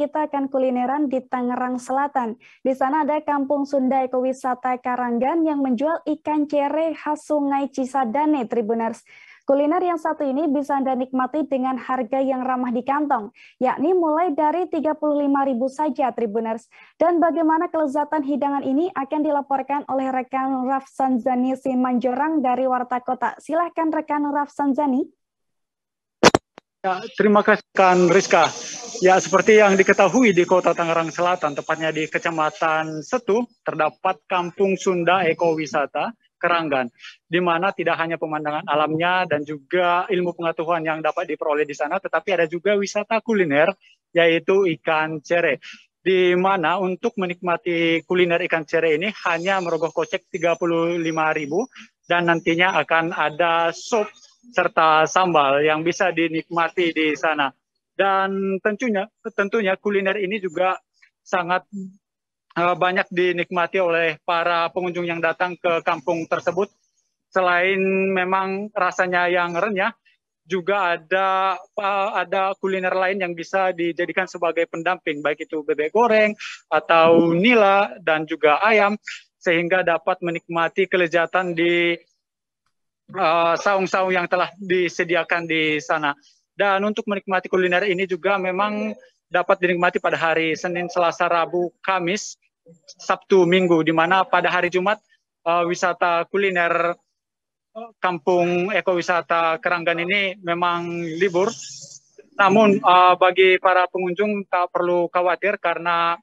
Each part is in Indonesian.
kita akan kulineran di Tangerang Selatan. Di sana ada Kampung Sunda Ekowisata Karanggan yang menjual ikan cere khas Sungai Cisadane, Tribuners. Kuliner yang satu ini bisa Anda nikmati dengan harga yang ramah di kantong, yakni mulai dari Rp35.000 saja, Tribuners. Dan bagaimana kelezatan hidangan ini akan dilaporkan oleh rekan Sanzani Simanjorang dari Warta Kota. Silahkan rekan Rafsanzani. Ya, terima kasih, Kan Rizka. Ya, seperti yang diketahui di Kota Tangerang Selatan, tepatnya di Kecamatan Setu, terdapat Kampung Sunda Ekowisata Keranggan, di mana tidak hanya pemandangan alamnya dan juga ilmu pengetahuan yang dapat diperoleh di sana, tetapi ada juga wisata kuliner, yaitu ikan cere di mana untuk menikmati kuliner ikan cere ini hanya merogoh kocek 35.000 dan nantinya akan ada sup serta sambal yang bisa dinikmati di sana dan tentunya tentunya kuliner ini juga sangat eh, banyak dinikmati oleh para pengunjung yang datang ke kampung tersebut. Selain memang rasanya yang renyah, juga ada eh, ada kuliner lain yang bisa dijadikan sebagai pendamping, baik itu bebek goreng atau nila dan juga ayam, sehingga dapat menikmati kelezatan di eh, saung-saung uh, saung -saung yang telah disediakan di sana. Dan untuk menikmati kuliner ini juga memang dapat dinikmati pada hari Senin, Selasa, Rabu, Kamis, Sabtu, Minggu, di mana pada hari Jumat uh, wisata kuliner eh, kampung ekowisata Keranggan ini memang libur. Namun uh, bagi para pengunjung tak perlu khawatir karena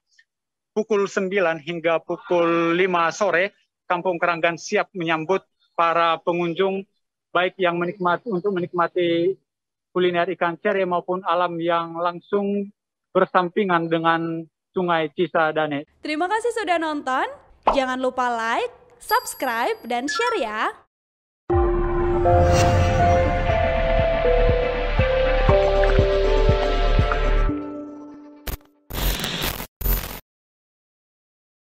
pukul 9 hingga pukul 5 sore Kampung Keranggan siap menyambut para pengunjung baik yang menikmati untuk menikmati kuliner ikan cere maupun alam yang langsung bersampingan dengan Sungai Cisadane. Terima kasih sudah nonton. Jangan lupa like, subscribe, dan share ya.